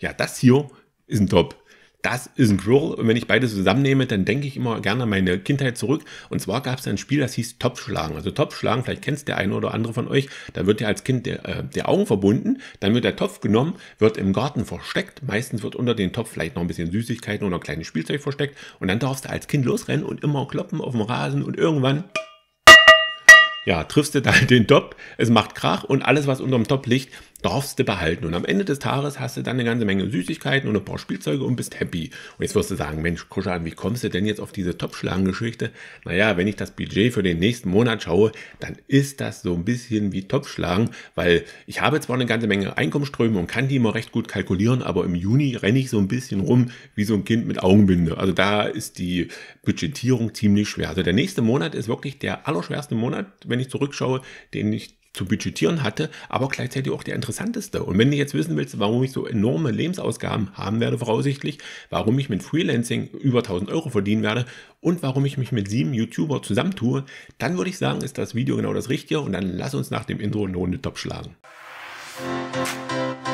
ja, das hier ist ein Top. Das ist ein Quirl. Und wenn ich beide zusammennehme, dann denke ich immer gerne an meine Kindheit zurück. Und zwar gab es ein Spiel, das hieß Topfschlagen. Also Topfschlagen, vielleicht kennst der eine oder andere von euch. Da wird ja als Kind der, äh, der Augen verbunden. Dann wird der Topf genommen, wird im Garten versteckt. Meistens wird unter dem Topf vielleicht noch ein bisschen Süßigkeiten oder kleines Spielzeug versteckt. Und dann darfst du als Kind losrennen und immer kloppen auf dem Rasen und irgendwann ja, triffst du da den Top, es macht Krach und alles, was unterm Top liegt, darfst du behalten. Und am Ende des Tages hast du dann eine ganze Menge Süßigkeiten und ein paar Spielzeuge und bist happy. Und jetzt wirst du sagen, Mensch, Kuschan, wie kommst du denn jetzt auf diese Topfschlagen-Geschichte? Naja, wenn ich das Budget für den nächsten Monat schaue, dann ist das so ein bisschen wie Topfschlagen, weil ich habe zwar eine ganze Menge Einkommensströme und kann die immer recht gut kalkulieren, aber im Juni renne ich so ein bisschen rum wie so ein Kind mit Augenbinde. Also da ist die Budgetierung ziemlich schwer. Also der nächste Monat ist wirklich der allerschwerste Monat, wenn ich zurückschaue, den ich zu budgetieren hatte, aber gleichzeitig auch der interessanteste. Und wenn du jetzt wissen willst, warum ich so enorme Lebensausgaben haben werde voraussichtlich, warum ich mit Freelancing über 1000 Euro verdienen werde und warum ich mich mit sieben YouTuber zusammentue, dann würde ich sagen, ist das Video genau das Richtige und dann lass uns nach dem Intro eine Runde top schlagen. Musik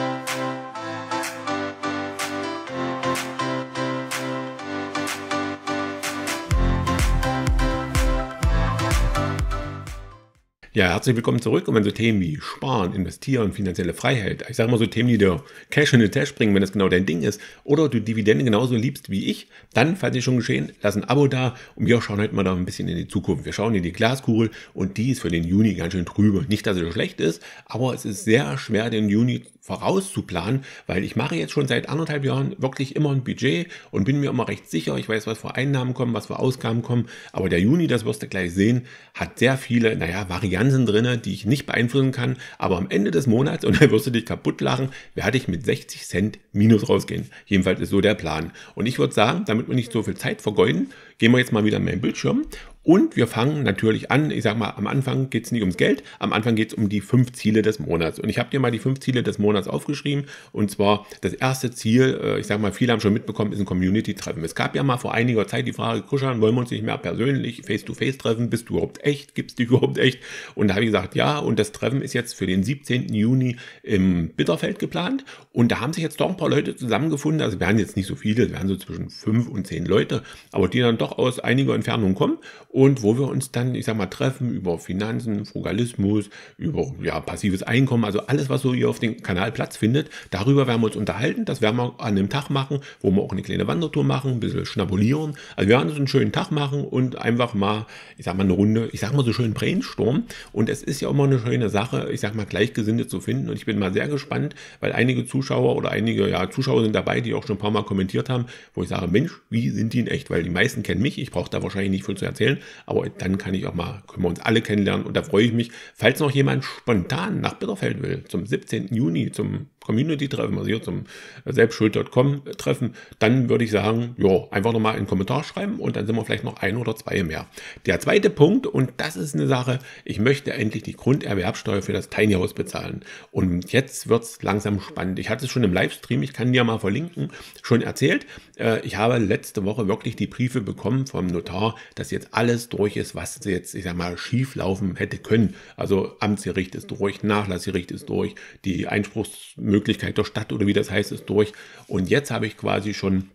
Ja, herzlich willkommen zurück. Und wenn so Themen wie Sparen, Investieren, finanzielle Freiheit, ich sage mal so Themen, die dir Cash in den Tash bringen, wenn das genau dein Ding ist, oder du Dividende genauso liebst wie ich, dann, falls dir schon geschehen, lass ein Abo da und wir schauen heute mal da ein bisschen in die Zukunft. Wir schauen in die Glaskugel und die ist für den Juni ganz schön trübe. Nicht, dass es schlecht ist, aber es ist sehr schwer, den Juni vorauszuplanen, weil ich mache jetzt schon seit anderthalb Jahren wirklich immer ein Budget und bin mir immer recht sicher, ich weiß, was für Einnahmen kommen, was für Ausgaben kommen, aber der Juni, das wirst du gleich sehen, hat sehr viele, naja, Varianten Wahnsinn drinne, die ich nicht beeinflussen kann. Aber am Ende des Monats, und dann wirst du dich kaputt lachen, werde ich mit 60 Cent Minus rausgehen. Jedenfalls ist so der Plan. Und ich würde sagen, damit wir nicht so viel Zeit vergeuden, gehen wir jetzt mal wieder in meinen Bildschirm und wir fangen natürlich an. Ich sage mal, am Anfang geht es nicht ums Geld, am Anfang geht es um die fünf Ziele des Monats. Und ich habe dir mal die fünf Ziele des Monats aufgeschrieben. Und zwar das erste Ziel, äh, ich sage mal, viele haben schon mitbekommen, ist ein Community-Treffen. Es gab ja mal vor einiger Zeit die Frage, Kuschan, wollen wir uns nicht mehr persönlich face-to-face -face treffen? Bist du überhaupt echt? Gibt es dich überhaupt echt? Und da habe ich gesagt, ja. Und das Treffen ist jetzt für den 17. Juni im Bitterfeld geplant. Und da haben sich jetzt doch ein paar Leute zusammengefunden. Also wir haben jetzt nicht so viele, es haben so zwischen fünf und zehn Leute, aber die dann doch doch aus einiger Entfernung kommen und wo wir uns dann, ich sag mal, treffen über Finanzen, Frugalismus, über ja, passives Einkommen, also alles, was so hier auf dem Kanal Platz findet. Darüber werden wir uns unterhalten. Das werden wir an einem Tag machen, wo wir auch eine kleine Wandertour machen, ein bisschen schnabulieren. Also wir werden uns einen schönen Tag machen und einfach mal, ich sag mal, eine Runde, ich sag mal so schön Brainstorm. Und es ist ja immer eine schöne Sache, ich sag mal, Gleichgesinnte zu finden. Und ich bin mal sehr gespannt, weil einige Zuschauer oder einige ja, Zuschauer sind dabei, die auch schon ein paar Mal kommentiert haben, wo ich sage, Mensch, wie sind die in echt? Weil die meisten kennen kennt mich, ich brauche da wahrscheinlich nicht viel zu erzählen, aber dann kann ich auch mal, können wir uns alle kennenlernen und da freue ich mich, falls noch jemand spontan nach Bitterfeld will, zum 17. Juni, zum Community-Treffen, also hier zum selbstschuld.com äh, Treffen, dann würde ich sagen, jo, einfach nochmal einen Kommentar schreiben und dann sind wir vielleicht noch ein oder zwei mehr. Der zweite Punkt, und das ist eine Sache, ich möchte endlich die Grunderwerbsteuer für das Tiny House bezahlen. Und jetzt wird es langsam spannend. Ich hatte es schon im Livestream, ich kann dir mal verlinken, schon erzählt. Äh, ich habe letzte Woche wirklich die Briefe bekommen vom Notar, dass jetzt alles durch ist, was jetzt, ich sag mal, schief laufen hätte können. Also Amtsgericht ist durch, Nachlassgericht ist durch, die Einspruchsmöglichkeiten Möglichkeit der Stadt oder wie das heißt, ist durch. Und jetzt habe ich quasi schon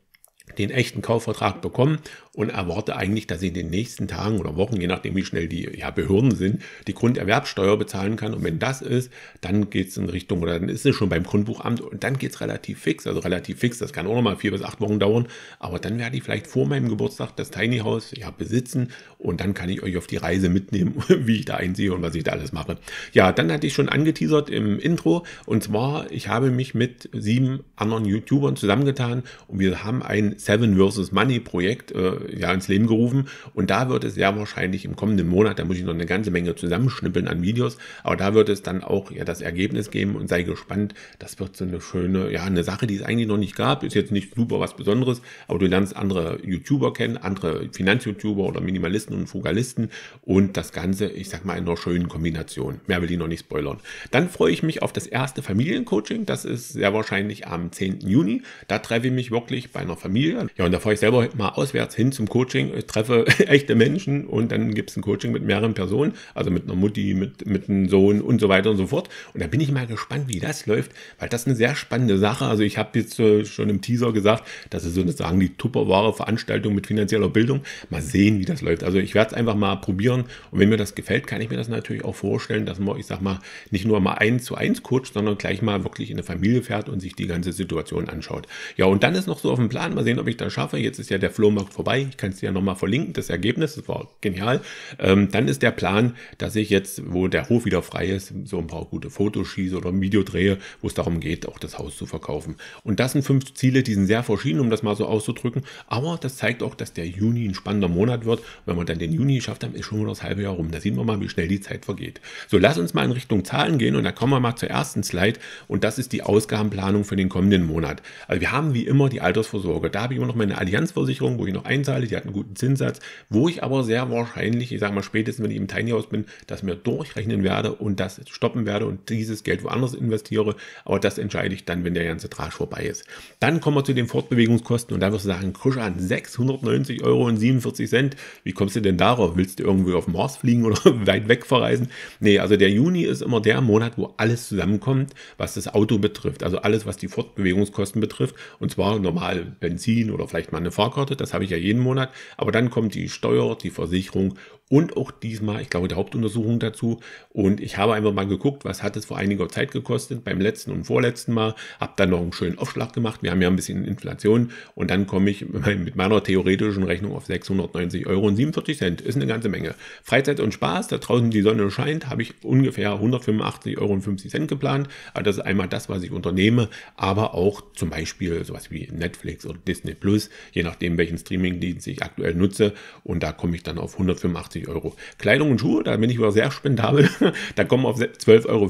den echten Kaufvertrag bekommen und erwarte eigentlich, dass ich in den nächsten Tagen oder Wochen, je nachdem wie schnell die ja, Behörden sind, die Grunderwerbsteuer bezahlen kann. Und wenn das ist, dann geht es in Richtung, oder dann ist es schon beim Grundbuchamt und dann geht es relativ fix. Also relativ fix, das kann auch nochmal vier bis acht Wochen dauern. Aber dann werde ich vielleicht vor meinem Geburtstag das Tiny House ja, besitzen und dann kann ich euch auf die Reise mitnehmen, wie ich da einsehe und was ich da alles mache. Ja, dann hatte ich schon angeteasert im Intro und zwar, ich habe mich mit sieben anderen YouTubern zusammengetan und wir haben ein Seven vs. Money Projekt äh, ja, ins Leben gerufen. Und da wird es sehr wahrscheinlich im kommenden Monat, da muss ich noch eine ganze Menge zusammenschnippeln an Videos, aber da wird es dann auch ja das Ergebnis geben und sei gespannt. Das wird so eine schöne, ja, eine Sache, die es eigentlich noch nicht gab. Ist jetzt nicht super was Besonderes, aber du lernst andere YouTuber kennen, andere Finanz-YouTuber oder Minimalisten und Frugalisten und das Ganze, ich sag mal, in einer schönen Kombination. Mehr will ich noch nicht spoilern. Dann freue ich mich auf das erste Familiencoaching. Das ist sehr wahrscheinlich am 10. Juni. Da treffe ich mich wirklich bei einer Familie. Ja, und da fahre ich selber mal auswärts hin zum Coaching, ich treffe echte Menschen und dann gibt es ein Coaching mit mehreren Personen, also mit einer Mutti, mit, mit einem Sohn und so weiter und so fort. Und da bin ich mal gespannt, wie das läuft, weil das eine sehr spannende Sache. Also ich habe jetzt äh, schon im Teaser gesagt, das ist sozusagen die tupperware Veranstaltung mit finanzieller Bildung. Mal sehen, wie das läuft. Also ich werde es einfach mal probieren und wenn mir das gefällt, kann ich mir das natürlich auch vorstellen, dass man, ich sag mal, nicht nur mal eins zu eins coacht, sondern gleich mal wirklich in eine Familie fährt und sich die ganze Situation anschaut. Ja, und dann ist noch so auf dem Plan, mal sehen, ob ich das schaffe. Jetzt ist ja der Flohmarkt vorbei. Ich kann es dir ja nochmal verlinken, das Ergebnis, das war genial. Ähm, dann ist der Plan, dass ich jetzt, wo der Hof wieder frei ist, so ein paar gute Fotos schieße oder ein Video drehe, wo es darum geht, auch das Haus zu verkaufen. Und das sind fünf Ziele, die sind sehr verschieden, um das mal so auszudrücken. Aber das zeigt auch, dass der Juni ein spannender Monat wird. wenn man dann den Juni schafft, dann ist schon wieder das halbe Jahr rum. Da sehen wir mal, wie schnell die Zeit vergeht. So, lass uns mal in Richtung Zahlen gehen und da kommen wir mal zur ersten Slide. Und das ist die Ausgabenplanung für den kommenden Monat. Also wir haben wie immer die Altersvorsorge. Da habe ich immer noch meine Allianzversicherung, wo ich noch einsatz Anteile, die hatten einen guten Zinssatz, wo ich aber sehr wahrscheinlich, ich sage mal spätestens, wenn ich im Tiny House bin, das mir durchrechnen werde und das stoppen werde und dieses Geld woanders investiere. Aber das entscheide ich dann, wenn der ganze Trash vorbei ist. Dann kommen wir zu den Fortbewegungskosten und da wirst du sagen, Krisch an 690 Euro und 47 Cent. Wie kommst du denn darauf? Willst du irgendwie auf Mars fliegen oder weit weg verreisen? Nee, also der Juni ist immer der Monat, wo alles zusammenkommt, was das Auto betrifft. Also alles, was die Fortbewegungskosten betrifft. Und zwar normal Benzin oder vielleicht mal eine Fahrkarte. Das habe ich ja jeden Monat, aber dann kommt die Steuer, die Versicherung und auch diesmal, ich glaube, die Hauptuntersuchung dazu. Und ich habe einfach mal geguckt, was hat es vor einiger Zeit gekostet, beim letzten und vorletzten Mal. Habe dann noch einen schönen Aufschlag gemacht. Wir haben ja ein bisschen Inflation. Und dann komme ich mit meiner theoretischen Rechnung auf 690 Euro und 47 Cent. Ist eine ganze Menge. Freizeit und Spaß, da draußen die Sonne scheint, habe ich ungefähr 185,50 Euro geplant. Also das ist einmal das, was ich unternehme. Aber auch zum Beispiel sowas wie Netflix oder Disney Plus, je nachdem, welchen Streamingdienst ich aktuell nutze. Und da komme ich dann auf 185 150 Euro. Kleidung und Schuhe, da bin ich wieder sehr spendabel. da kommen auf 12,50 Euro.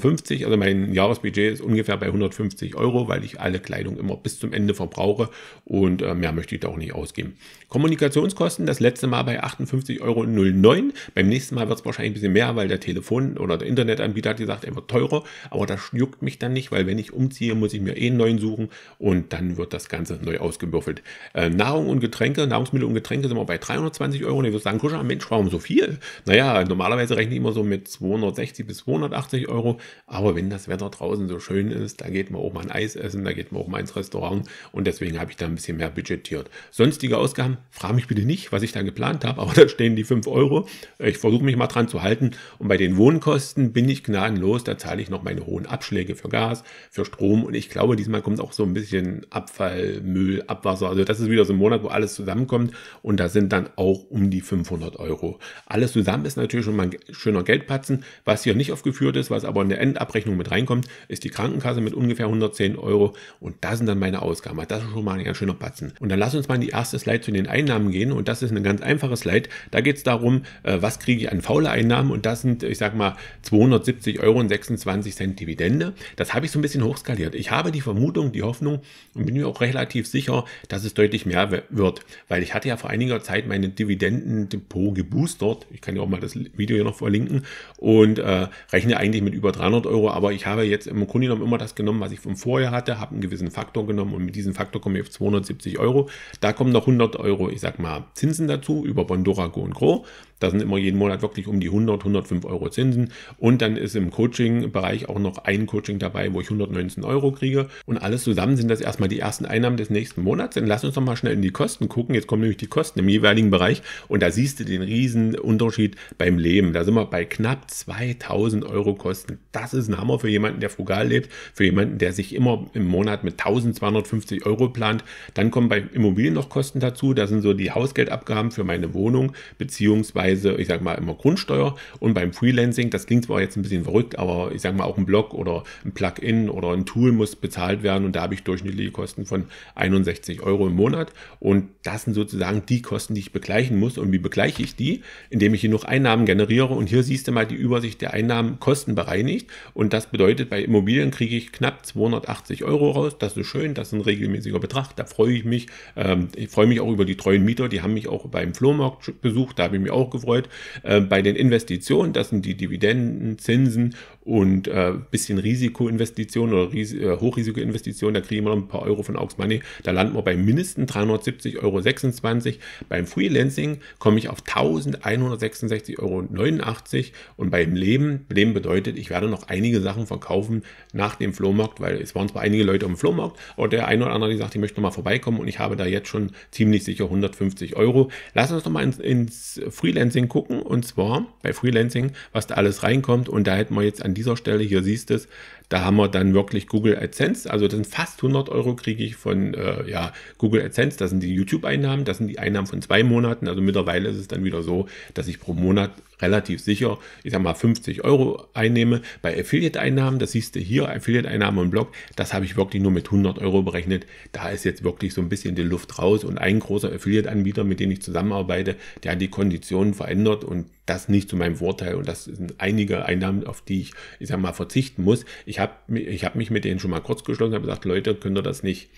Also mein Jahresbudget ist ungefähr bei 150 Euro, weil ich alle Kleidung immer bis zum Ende verbrauche und mehr ähm, möchte ich da auch nicht ausgeben. Kommunikationskosten, das letzte Mal bei 58,09 Euro. Beim nächsten Mal wird es wahrscheinlich ein bisschen mehr, weil der Telefon oder der Internetanbieter hat gesagt, er wird teurer. Aber das juckt mich dann nicht, weil wenn ich umziehe, muss ich mir eh einen neuen suchen und dann wird das Ganze neu ausgewürfelt. Äh, Nahrung und Getränke, Nahrungsmittel und Getränke sind wir bei 320 Euro. Und ihr würdet sagen, Kuscha, Mensch, warum so viel? viel? Naja, normalerweise rechne ich immer so mit 260 bis 280 Euro, aber wenn das Wetter draußen so schön ist, da geht man auch mal ein Eis essen, da geht man auch mal ins Restaurant und deswegen habe ich da ein bisschen mehr budgetiert. Sonstige Ausgaben, frage mich bitte nicht, was ich da geplant habe, aber da stehen die 5 Euro. Ich versuche mich mal dran zu halten und bei den Wohnkosten bin ich gnadenlos, da zahle ich noch meine hohen Abschläge für Gas, für Strom und ich glaube, diesmal kommt auch so ein bisschen Abfall, Müll, Abwasser, also das ist wieder so ein Monat, wo alles zusammenkommt und da sind dann auch um die 500 Euro. Alles zusammen ist natürlich schon mal ein schöner Geldpatzen. Was hier nicht aufgeführt ist, was aber in der Endabrechnung mit reinkommt, ist die Krankenkasse mit ungefähr 110 Euro. Und das sind dann meine Ausgaben. Das ist schon mal ein ganz schöner Patzen. Und dann lass uns mal in die erste Slide zu den Einnahmen gehen. Und das ist eine ganz einfache Slide. Da geht es darum, äh, was kriege ich an faule Einnahmen. Und das sind, ich sag mal, 270 Euro und 26 Cent Dividende. Das habe ich so ein bisschen hochskaliert. Ich habe die Vermutung, die Hoffnung und bin mir auch relativ sicher, dass es deutlich mehr wird. Weil ich hatte ja vor einiger Zeit meine Dividendendepot geboostert Monat. Ich kann ja auch mal das Video hier noch verlinken und äh, rechne eigentlich mit über 300 Euro, aber ich habe jetzt im Grunde genommen immer das genommen, was ich vom Vorjahr hatte, habe einen gewissen Faktor genommen und mit diesem Faktor komme ich auf 270 Euro. Da kommen noch 100 Euro, ich sag mal, Zinsen dazu über Bondora Go und Gro. Da sind immer jeden Monat wirklich um die 100, 105 Euro Zinsen. Und dann ist im Coaching-Bereich auch noch ein Coaching dabei, wo ich 119 Euro kriege. Und alles zusammen sind das erstmal die ersten Einnahmen des nächsten Monats. Dann lass uns doch mal schnell in die Kosten gucken. Jetzt kommen nämlich die Kosten im jeweiligen Bereich. Und da siehst du den riesen Unterschied beim Leben. Da sind wir bei knapp 2000 Euro Kosten. Das ist ein Hammer für jemanden, der frugal lebt, für jemanden, der sich immer im Monat mit 1250 Euro plant. Dann kommen bei Immobilien noch Kosten dazu. Das sind so die Hausgeldabgaben für meine Wohnung, beziehungsweise Weise, ich sage mal, immer Grundsteuer. Und beim Freelancing, das klingt zwar jetzt ein bisschen verrückt, aber ich sage mal, auch ein Blog oder ein Plugin oder ein Tool muss bezahlt werden. Und da habe ich durchschnittliche Kosten von 61 Euro im Monat. Und das sind sozusagen die Kosten, die ich begleichen muss. Und wie begleiche ich die? Indem ich hier noch Einnahmen generiere. Und hier siehst du mal die Übersicht der Einnahmen kostenbereinigt. Und das bedeutet, bei Immobilien kriege ich knapp 280 Euro raus. Das ist schön, das ist ein regelmäßiger Betrag. Da freue ich mich. Ähm, ich freue mich auch über die treuen Mieter. Die haben mich auch beim Flohmarkt besucht. Da habe ich mich auch gefreut gefreut, äh, bei den Investitionen, das sind die Dividenden, Zinsen und äh, bisschen Risikoinvestition oder Ris äh, Hochrisikoinvestitionen, da kriegen wir noch ein paar Euro von Aux Money. Da landen wir bei mindestens 370,26 Euro. Beim Freelancing komme ich auf 1166,89 Euro. Und beim Leben, Leben bedeutet, ich werde noch einige Sachen verkaufen nach dem Flohmarkt, weil es waren zwar einige Leute am Flohmarkt, aber der eine oder andere, die sagt, ich möchte nochmal vorbeikommen und ich habe da jetzt schon ziemlich sicher 150 Euro. Lass uns nochmal ins, ins Freelancing gucken und zwar bei Freelancing, was da alles reinkommt. Und da hätten wir jetzt an an dieser Stelle, hier siehst du es, da haben wir dann wirklich Google AdSense. Also das sind fast 100 Euro kriege ich von äh, ja, Google AdSense. Das sind die YouTube-Einnahmen. Das sind die Einnahmen von zwei Monaten. Also mittlerweile ist es dann wieder so, dass ich pro Monat relativ sicher, ich sag mal 50 Euro einnehme. Bei Affiliate-Einnahmen, das siehst du hier, Affiliate-Einnahmen und Blog, das habe ich wirklich nur mit 100 Euro berechnet. Da ist jetzt wirklich so ein bisschen die Luft raus und ein großer Affiliate-Anbieter, mit dem ich zusammenarbeite, der hat die Konditionen verändert und das nicht zu meinem Vorteil und das sind einige Einnahmen, auf die ich, ich sag mal, verzichten muss. Ich habe ich hab mich mit denen schon mal kurz geschlossen, habe gesagt, Leute, könnt ihr das nicht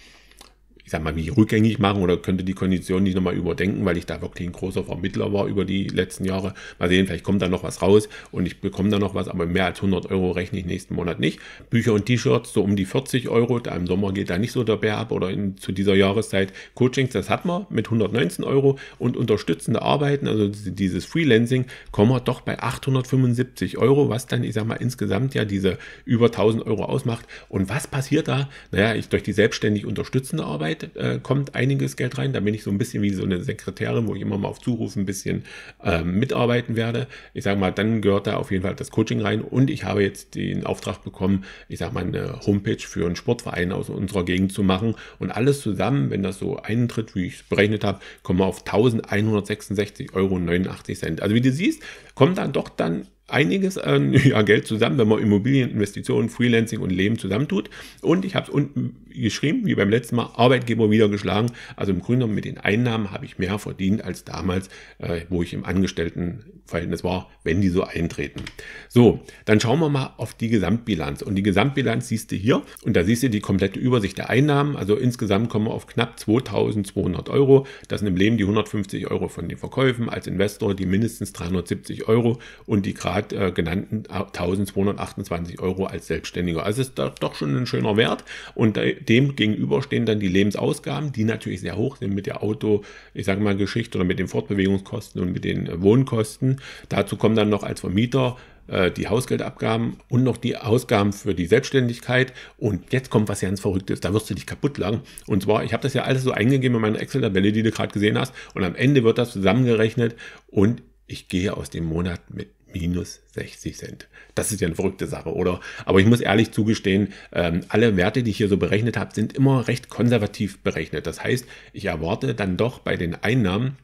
ich sag mal, wie rückgängig machen oder könnte die Kondition nicht nochmal überdenken, weil ich da wirklich ein großer Vermittler war über die letzten Jahre. Mal sehen, vielleicht kommt da noch was raus und ich bekomme da noch was, aber mehr als 100 Euro rechne ich nächsten Monat nicht. Bücher und T-Shirts so um die 40 Euro, da im Sommer geht da nicht so der Bär ab oder in, zu dieser Jahreszeit. Coachings, das hat man mit 119 Euro und unterstützende Arbeiten, also dieses Freelancing, kommen wir doch bei 875 Euro, was dann, ich sag mal, insgesamt ja diese über 1000 Euro ausmacht. Und was passiert da? Naja, ich durch die selbstständig unterstützende Arbeit Zeit äh, kommt einiges Geld rein. Da bin ich so ein bisschen wie so eine Sekretärin, wo ich immer mal auf Zuruf ein bisschen äh, mitarbeiten werde. Ich sage mal, dann gehört da auf jeden Fall das Coaching rein. Und ich habe jetzt den Auftrag bekommen, ich sage mal, eine Homepage für einen Sportverein aus unserer Gegend zu machen. Und alles zusammen, wenn das so eintritt, wie ich es berechnet habe, kommen wir auf 1166,89 Euro. Also wie du siehst, kommt dann doch dann einiges an ja, Geld zusammen, wenn man Immobilien, Investitionen, Freelancing und Leben zusammentut. Und ich habe es unten geschrieben, wie beim letzten Mal, Arbeitgeber wieder geschlagen. Also im Grunde genommen mit den Einnahmen habe ich mehr verdient als damals, äh, wo ich im Angestelltenverhältnis war, wenn die so eintreten. So, dann schauen wir mal auf die Gesamtbilanz. Und die Gesamtbilanz siehst du hier und da siehst du die komplette Übersicht der Einnahmen. Also insgesamt kommen wir auf knapp 2200 Euro. Das sind im Leben die 150 Euro von den Verkäufen, als Investor die mindestens 370 Euro und die gerade äh, genannten 1228 Euro als Selbstständiger. Also ist das doch schon ein schöner Wert und dem gegenüber stehen dann die Lebensausgaben, die natürlich sehr hoch sind mit der Auto, ich sage mal Geschichte oder mit den Fortbewegungskosten und mit den äh, Wohnkosten. Dazu kommen dann noch als Vermieter äh, die Hausgeldabgaben und noch die Ausgaben für die Selbstständigkeit. Und jetzt kommt was ganz Verrücktes, da wirst du dich kaputt lagen. Und zwar, ich habe das ja alles so eingegeben in meiner Excel-Tabelle, die du gerade gesehen hast. Und am Ende wird das zusammengerechnet und ich gehe aus dem Monat mit minus 60 Cent. Das ist ja eine verrückte Sache, oder? Aber ich muss ehrlich zugestehen, ähm, alle Werte, die ich hier so berechnet habe, sind immer recht konservativ berechnet. Das heißt, ich erwarte dann doch bei den Einnahmen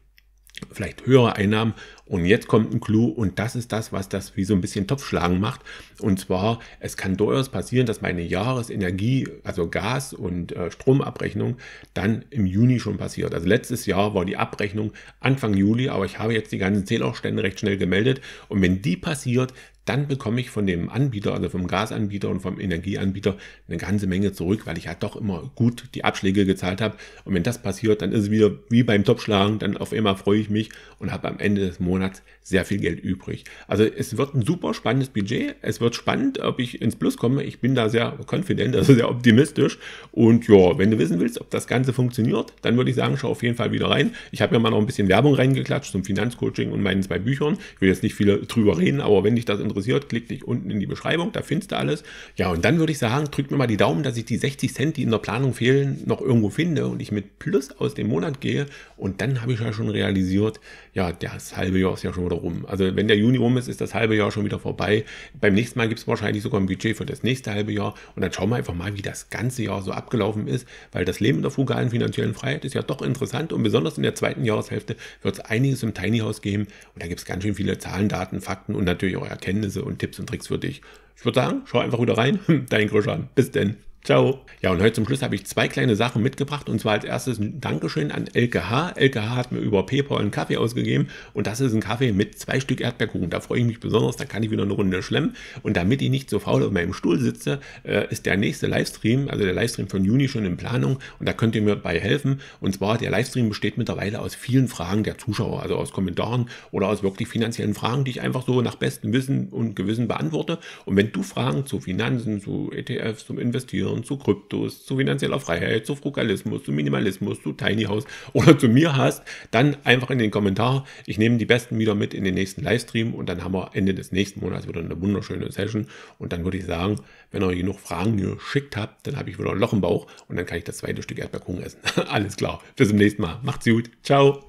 vielleicht höhere Einnahmen. Und jetzt kommt ein Clou und das ist das, was das wie so ein bisschen Topfschlagen macht. Und zwar, es kann durchaus passieren, dass meine Jahresenergie, also Gas- und äh, Stromabrechnung, dann im Juni schon passiert. Also letztes Jahr war die Abrechnung Anfang Juli, aber ich habe jetzt die ganzen Zählaufstände recht schnell gemeldet. Und wenn die passiert, dann bekomme ich von dem Anbieter, also vom Gasanbieter und vom Energieanbieter eine ganze Menge zurück, weil ich ja doch immer gut die Abschläge gezahlt habe. Und wenn das passiert, dann ist es wieder wie beim Topschlagen, dann auf einmal freue ich mich und habe am Ende des Monats sehr viel Geld übrig. Also es wird ein super spannendes Budget. Es wird spannend, ob ich ins Plus komme. Ich bin da sehr confident, also sehr optimistisch. Und ja, wenn du wissen willst, ob das Ganze funktioniert, dann würde ich sagen, schau auf jeden Fall wieder rein. Ich habe ja mal noch ein bisschen Werbung reingeklatscht zum Finanzcoaching und meinen zwei Büchern. Ich will jetzt nicht viel drüber reden, aber wenn dich das interessiert, klick dich unten in die Beschreibung, da findest du alles. Ja, und dann würde ich sagen, drück mir mal die Daumen, dass ich die 60 Cent, die in der Planung fehlen, noch irgendwo finde und ich mit Plus aus dem Monat gehe. Und dann habe ich ja schon realisiert, ja, das halbe Jahr ist ja schon wieder rum. Also wenn der Juni rum ist, ist das halbe Jahr schon wieder vorbei. Beim nächsten Mal gibt es wahrscheinlich sogar ein Budget für das nächste halbe Jahr. Und dann schauen wir einfach mal, wie das ganze Jahr so abgelaufen ist, weil das Leben in der frugalen finanziellen Freiheit ist ja doch interessant. Und besonders in der zweiten Jahreshälfte wird es einiges im Tiny House geben. Und da gibt es ganz schön viele Zahlen, Daten, Fakten und natürlich auch Erkenntnisse und Tipps und Tricks für dich. Ich würde sagen, schau einfach wieder rein. Dein Grosjean. Bis denn. Ciao. Ja, und heute zum Schluss habe ich zwei kleine Sachen mitgebracht. Und zwar als erstes ein Dankeschön an LKH. LKH hat mir über PayPal einen Kaffee ausgegeben. Und das ist ein Kaffee mit zwei Stück Erdbeerkuchen. Da freue ich mich besonders. Da kann ich wieder eine Runde schlemmen. Und damit ich nicht so faul auf meinem Stuhl sitze, äh, ist der nächste Livestream, also der Livestream von Juni, schon in Planung. Und da könnt ihr mir bei helfen. Und zwar, der Livestream besteht mittlerweile aus vielen Fragen der Zuschauer, also aus Kommentaren oder aus wirklich finanziellen Fragen, die ich einfach so nach bestem Wissen und Gewissen beantworte. Und wenn du Fragen zu Finanzen, zu ETFs, zum Investieren, Börsen, zu Kryptos, zu finanzieller Freiheit, zu Frugalismus, zu Minimalismus, zu Tiny House oder zu mir hast, dann einfach in den Kommentar. Ich nehme die besten wieder mit in den nächsten Livestream und dann haben wir Ende des nächsten Monats wieder eine wunderschöne Session. Und dann würde ich sagen, wenn ihr genug Fragen geschickt habt, dann habe ich wieder ein Loch im Bauch und dann kann ich das zweite Stück Erdbeerkuchen essen. Alles klar. Bis zum nächsten Mal. Macht's gut. Ciao.